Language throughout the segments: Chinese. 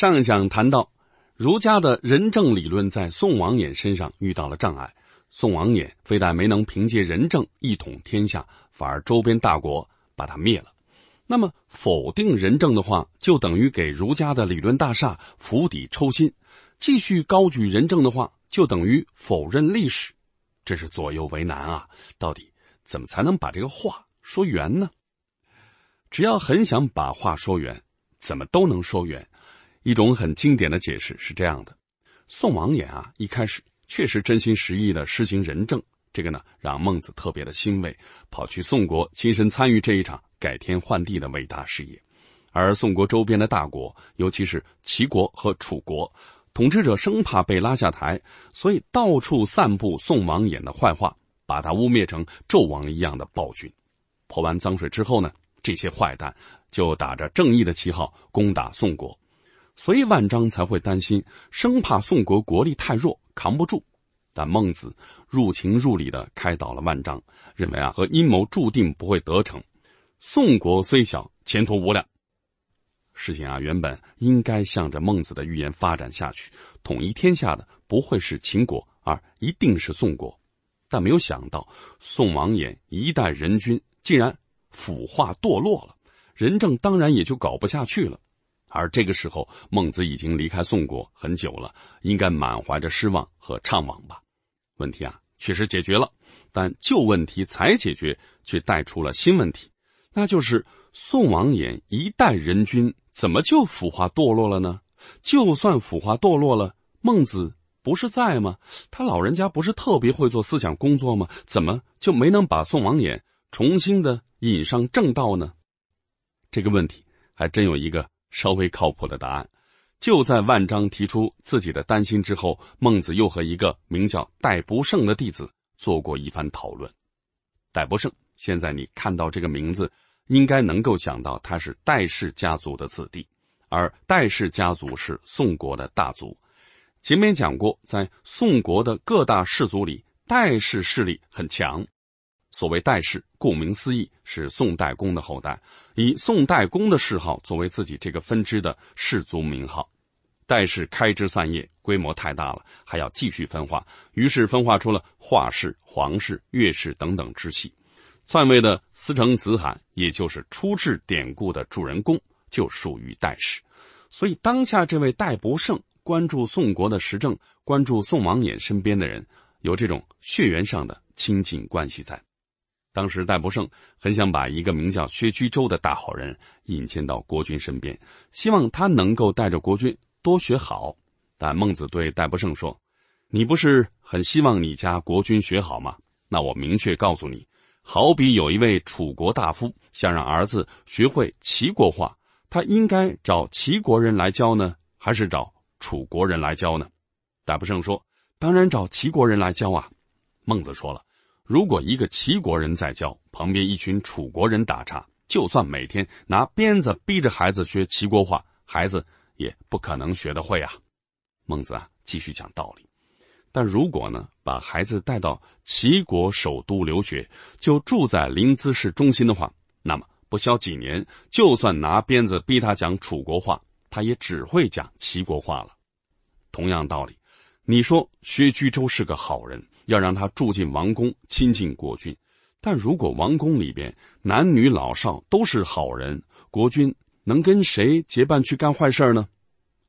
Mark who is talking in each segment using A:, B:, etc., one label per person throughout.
A: 上一讲谈到，儒家的仁政理论在宋王衍身上遇到了障碍。宋王衍非但没能凭借仁政一统天下，反而周边大国把他灭了。那么否定仁政的话，就等于给儒家的理论大厦釜底抽薪；继续高举仁政的话，就等于否认历史。这是左右为难啊！到底怎么才能把这个话说圆呢？只要很想把话说圆，怎么都能说圆。一种很经典的解释是这样的：宋王衍啊，一开始确实真心实意的施行仁政，这个呢让孟子特别的欣慰，跑去宋国亲身参与这一场改天换地的伟大事业。而宋国周边的大国，尤其是齐国和楚国，统治者生怕被拉下台，所以到处散布宋王衍的坏话，把他污蔑成纣王一样的暴君。泼完脏水之后呢，这些坏蛋就打着正义的旗号攻打宋国。所以万章才会担心，生怕宋国国力太弱，扛不住。但孟子入情入理的开导了万章，认为啊，和阴谋注定不会得逞。宋国虽小，前途无量。事情啊，原本应该向着孟子的预言发展下去，统一天下的不会是秦国，而一定是宋国。但没有想到，宋王衍一代人君竟然腐化堕落了，仁政当然也就搞不下去了。而这个时候，孟子已经离开宋国很久了，应该满怀着失望和怅惘吧。问题啊，确实解决了，但旧问题才解决，却带出了新问题，那就是宋王衍一代人君怎么就腐化堕落了呢？就算腐化堕落了，孟子不是在吗？他老人家不是特别会做思想工作吗？怎么就没能把宋王衍重新的引上正道呢？这个问题还真有一个。稍微靠谱的答案，就在万章提出自己的担心之后，孟子又和一个名叫戴不胜的弟子做过一番讨论。戴不胜，现在你看到这个名字，应该能够想到他是戴氏家族的子弟，而戴氏家族是宋国的大族。前面讲过，在宋国的各大氏族里，戴氏势力很强。所谓代氏，顾名思义，是宋代公的后代，以宋代公的谥号作为自己这个分支的氏族名号。代氏开枝散叶，规模太大了，还要继续分化，于是分化出了华氏、皇氏、岳氏等等支系。篡位的司成子罕，也就是出质典故的主人公，就属于代氏。所以，当下这位戴不胜关注宋国的时政，关注宋王衍身边的人，有这种血缘上的亲近关系在。当时戴不胜很想把一个名叫薛居州的大好人引荐到国君身边，希望他能够带着国君多学好。但孟子对戴不胜说：“你不是很希望你家国君学好吗？那我明确告诉你，好比有一位楚国大夫想让儿子学会齐国话，他应该找齐国人来教呢，还是找楚国人来教呢？”戴不胜说：“当然找齐国人来教啊。”孟子说了。如果一个齐国人在教旁边一群楚国人打岔，就算每天拿鞭子逼着孩子学齐国话，孩子也不可能学得会啊。孟子啊，继续讲道理。但如果呢，把孩子带到齐国首都留学，就住在临淄市中心的话，那么不消几年，就算拿鞭子逼他讲楚国话，他也只会讲齐国话了。同样道理。你说薛居州是个好人，要让他住进王宫，亲近国君。但如果王宫里边男女老少都是好人，国君能跟谁结伴去干坏事呢？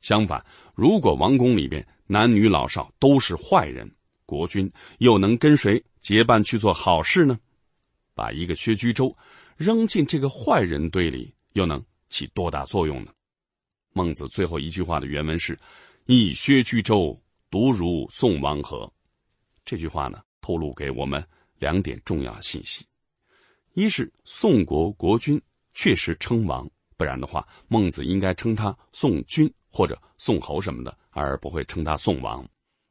A: 相反，如果王宫里边男女老少都是坏人，国君又能跟谁结伴去做好事呢？把一个薛居州扔进这个坏人堆里，又能起多大作用呢？孟子最后一句话的原文是：“一薛居州。”独如宋王何？这句话呢，透露给我们两点重要信息：一是宋国国君确实称王，不然的话，孟子应该称他宋君或者宋侯什么的，而不会称他宋王；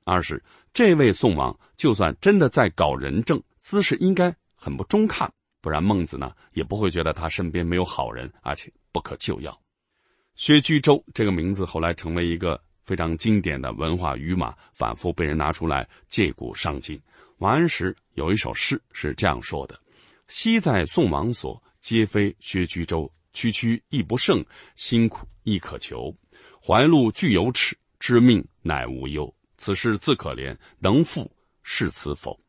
A: 二是这位宋王就算真的在搞仁政，姿势应该很不中看，不然孟子呢也不会觉得他身边没有好人，而且不可救药。薛居州这个名字后来成为一个。非常经典的文化语码，反复被人拿出来借古伤今。王安石有一首诗是这样说的：“昔在宋王所，皆非薛居州。区区亦不胜，辛苦亦可求。怀禄俱有耻，知命乃无忧。此事自可怜，能复是此否？”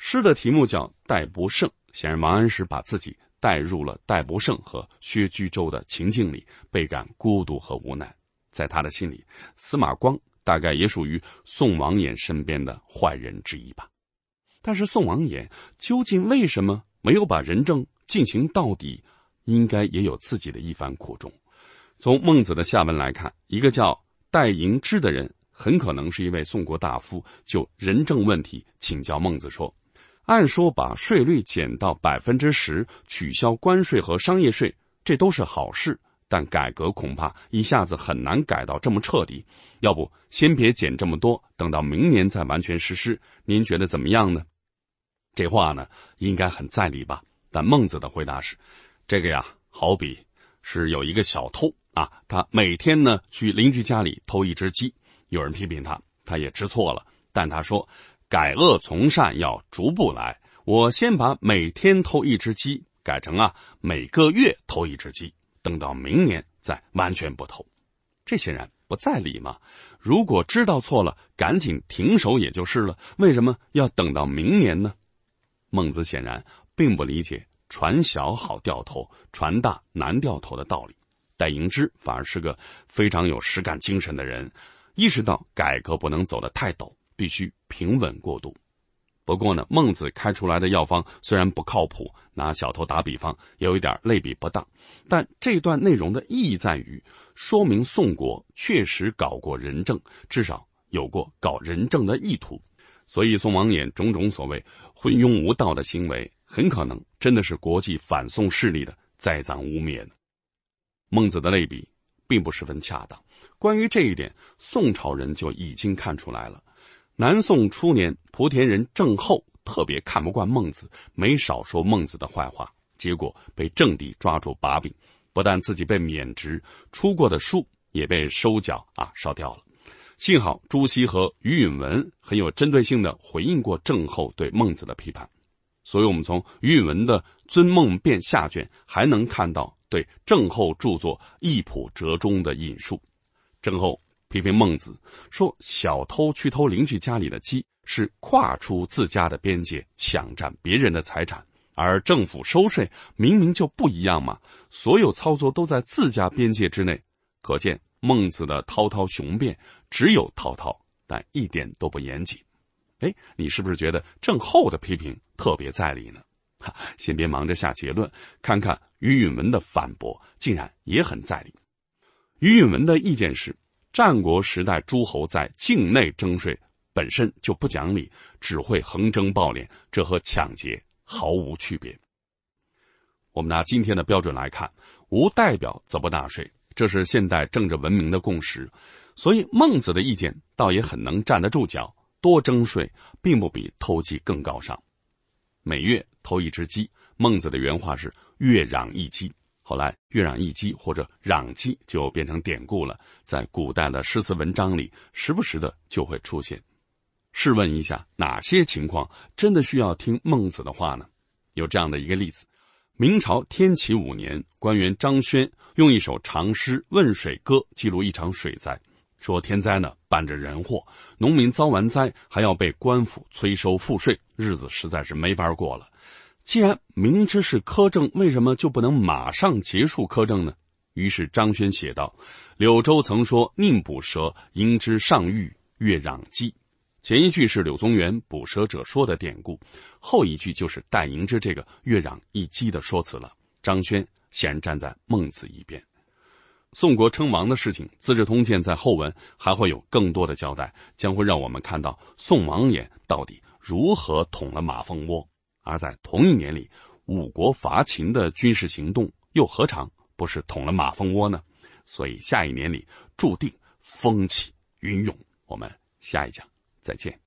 A: 诗的题目叫《戴不胜》，显然王安石把自己带入了戴不胜和薛居州的情境里，倍感孤独和无奈。在他的心里，司马光大概也属于宋王衍身边的坏人之一吧。但是宋王衍究竟为什么没有把仁政进行到底，应该也有自己的一番苦衷。从孟子的下文来看，一个叫戴盈之的人，很可能是一位宋国大夫，就仁政问题请教孟子说：“按说把税率减到百分之十，取消关税和商业税，这都是好事。”但改革恐怕一下子很难改到这么彻底，要不先别减这么多，等到明年再完全实施，您觉得怎么样呢？这话呢应该很在理吧？但孟子的回答是：这个呀，好比是有一个小偷啊，他每天呢去邻居家里偷一只鸡，有人批评他，他也知错了，但他说改恶从善要逐步来，我先把每天偷一只鸡改成啊每个月偷一只鸡。等到明年再完全不投，这显然不在理嘛。如果知道错了，赶紧停手也就是了。为什么要等到明年呢？孟子显然并不理解“船小好掉头，船大难掉头”的道理。戴莹之反而是个非常有实干精神的人，意识到改革不能走得太陡，必须平稳过渡。不过呢，孟子开出来的药方虽然不靠谱，拿小偷打比方有一点类比不当，但这段内容的意义在于说明宋国确实搞过仁政，至少有过搞仁政的意图。所以，宋王衍种种所谓昏庸无道的行为，很可能真的是国际反宋势力的栽赃污蔑孟子的类比并不十分恰当，关于这一点，宋朝人就已经看出来了。南宋初年，莆田人郑厚特别看不惯孟子，没少说孟子的坏话，结果被政敌抓住把柄，不但自己被免职，出过的书也被收缴啊烧掉了。幸好朱熹和于允文很有针对性的回应过郑厚对孟子的批判，所以我们从于允文的《尊孟变》下卷还能看到对郑厚著作《易谱折中》的引述。郑厚。批评孟子说：“小偷去偷邻居家里的鸡，是跨出自家的边界，抢占别人的财产；而政府收税，明明就不一样嘛。所有操作都在自家边界之内。可见孟子的滔滔雄辩，只有滔滔，但一点都不严谨。哎，你是不是觉得郑后的批评特别在理呢？哈，先别忙着下结论，看看于允文的反驳，竟然也很在理。于允文的意见是。”战国时代，诸侯在境内征税本身就不讲理，只会横征暴敛，这和抢劫毫无区别。我们拿今天的标准来看，无代表则不纳税，这是现代政治文明的共识。所以孟子的意见倒也很能站得住脚，多征税并不比偷鸡更高尚。每月偷一只鸡，孟子的原话是“月攘一鸡”。后来，越壤一击或者壤击就变成典故了，在古代的诗词文章里，时不时的就会出现。试问一下，哪些情况真的需要听孟子的话呢？有这样的一个例子：明朝天启五年，官员张轩用一首长诗《问水歌》记录一场水灾，说天灾呢伴着人祸，农民遭完灾，还要被官府催收赋税，日子实在是没法过了。既然明知是苛政，为什么就不能马上结束苛政呢？于是张轩写道：“柳州曾说‘宁捕蛇，应之尚欲越壤鸡’，前一句是柳宗元捕蛇者说的典故，后一句就是戴赢之这个‘越壤一击的说辞了。”张轩显然站在孟子一边。宋国称王的事情，《资治通鉴》在后文还会有更多的交代，将会让我们看到宋王爷到底如何捅了马蜂窝。而在同一年里，五国伐秦的军事行动又何尝不是捅了马蜂窝呢？所以下一年里注定风起云涌。我们下一讲再见。